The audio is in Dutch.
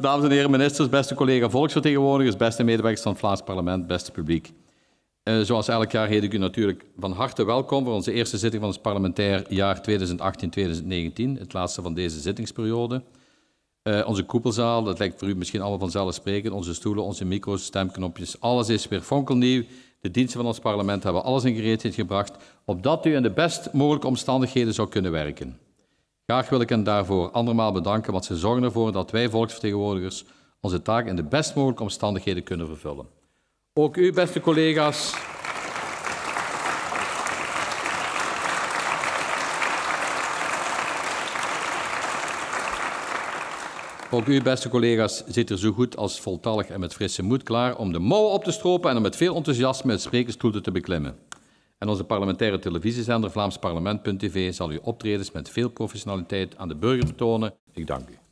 Dames en heren ministers, beste collega volksvertegenwoordigers, beste medewerkers van het Vlaams parlement, beste publiek. Eh, zoals elk jaar heet ik u natuurlijk van harte welkom voor onze eerste zitting van het parlementair jaar 2018-2019, het laatste van deze zittingsperiode. Eh, onze koepelzaal, dat lijkt voor u misschien allemaal vanzelfsprekend, onze stoelen, onze micro's, stemknopjes, alles is weer fonkelnieuw. De diensten van ons parlement hebben alles in gereedheid gebracht, opdat u in de best mogelijke omstandigheden zou kunnen werken. Graag wil ik hen daarvoor andermaal bedanken, want ze zorgen ervoor dat wij volksvertegenwoordigers onze taak in de best mogelijke omstandigheden kunnen vervullen. Ook u, beste collega's. Ook u, beste collega's, zit er zo goed als voltallig en met frisse moed klaar om de mouwen op te stropen en om met veel enthousiasme het sprekersstoel te beklimmen. En onze parlementaire televisiezender Vlaams zal uw optredens met veel professionaliteit aan de burger tonen. Ik dank u.